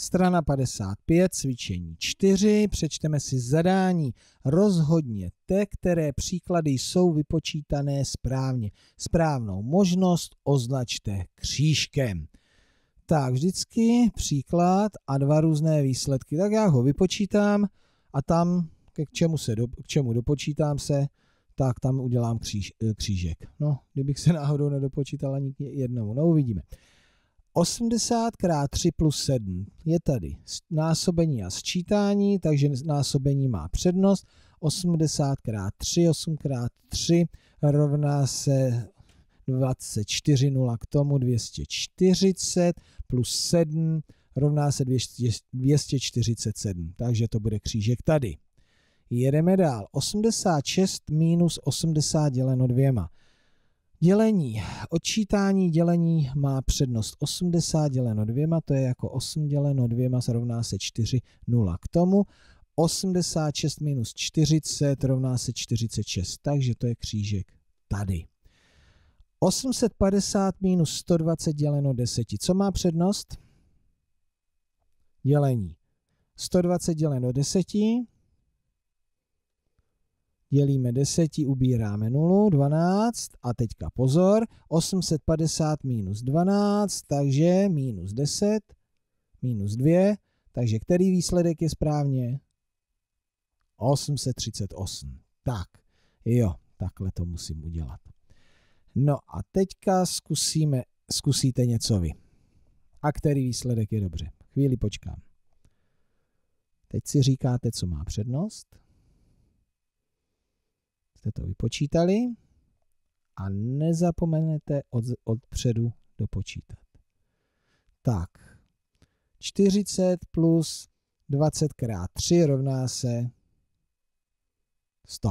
Strana 55, cvičení 4, přečteme si zadání. Rozhodně te, které příklady jsou vypočítané správně. Správnou možnost označte křížkem. Tak, vždycky příklad a dva různé výsledky. Tak já ho vypočítám a tam, k čemu, se do, k čemu dopočítám se, tak tam udělám kříž, e, křížek. No, kdybych se náhodou nedopočítal ani k jednomu, no uvidíme. 80 x 3 plus 7 je tady násobení a sčítání, takže násobení má přednost. 80 x 3, 8 x 3 rovná se 24, 0 k tomu 240 plus 7 rovná se 247, takže to bude křížek tady. Jedeme dál. 86 minus 80 děleno dvěma. Dělení. Odčítání dělení má přednost 80 děleno dvěma, to je jako 8 děleno dvěma se rovná se 4, 0 k tomu. 86 minus 40 rovná se 46, takže to je křížek tady. 850 minus 120 děleno 10. Co má přednost? Dělení. 120 děleno 10 dělíme 10, ubíráme 0, 12 a teďka pozor, 850 minus 12, takže minus 10, minus 2, takže který výsledek je správně? 838. Tak, jo, takhle to musím udělat. No a teďka zkusíme, zkusíte něco vy. A který výsledek je dobře? Chvíli počkám. Teď si říkáte, co má přednost jste to vypočítali a nezapomenete od, od předu dopočítat. Tak, 40 plus 20 krát 3 rovná se 100.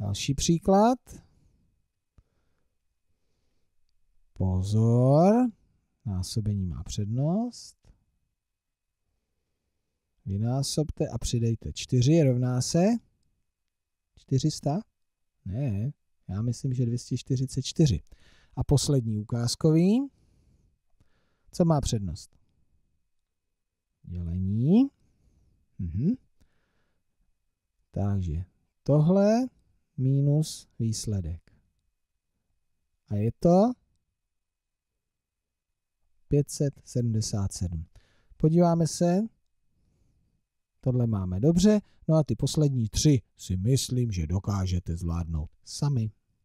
Další příklad. Pozor, násobení má přednost vynásobte a přidejte. 4 rovná se 400? Ne, já myslím, že 244. A poslední ukázkový. Co má přednost? Dělení. Mhm. Takže tohle minus výsledek. A je to 577. Podíváme se, tohle máme dobře, no a ty poslední tři si myslím, že dokážete zvládnout sami.